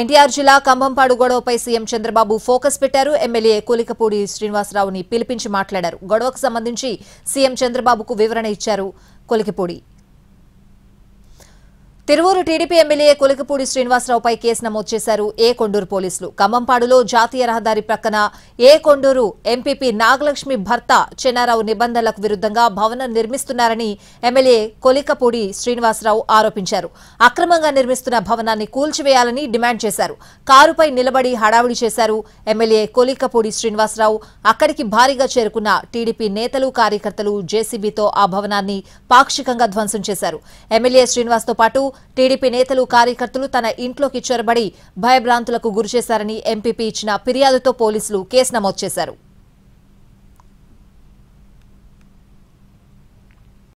ఎన్టీఆర్ జిల్లా కంభంపాడు గొడవపై CM Chandrababu focus పెట్టారు ఎమ్మెల్యే కూలికపూడి శ్రీనివాసరావుని పిలిపించి మాట్లాడారు గొడవకు సంబంధించి సీఎం చంద్రబాబుకు వివరణ ఇచ్చారు కొలికిపూడి తిరువూరు టీడీపీ ఎమ్మెల్యే కొలికపూడి శ్రీనివాసరావుపై కేసు నమోదు చేశారు ఏ కొండూరు పోలీసులు ఖమ్మంపాడులో జాతీయ రహదారి ప్రక్కన ఏ కొండూరు ఎంపీపీ నాగలక్ష్మి భర్త చెన్నారావు నిబంధనలకు విరుద్ధంగా భవనం నిర్మిస్తున్నారని ఎమ్మెల్యే కొలికపూడి శ్రీనివాసరావు ఆరోపించారు అక్రమంగా నిర్మిస్తున్న భవనాన్ని కూల్చివేయాలని డిమాండ్ చేశారు కారుపై నిలబడి హడావుడి చేశారు ఎమ్మెల్యే కొలికపూడి శ్రీనివాసరావు అక్కడికి భారీగా చేరుకున్న టీడీపీ నేతలు కార్యకర్తలు జేసీబీతో ఆ భవనాన్ని పాక్షికంగా ధ్వంసం చేశారు ఎమ్మెల్యే శ్రీనివాస్తో పాటు టీడీపీ నేతలు కార్యకర్తలు తన ఇంట్లోకి చొరబడి భయభ్రాంతులకు గురిచేశారని ఎంపీపీ ఇచ్చిన ఫిర్యాదుతో పోలీసులు కేసు నమోదు చేశారు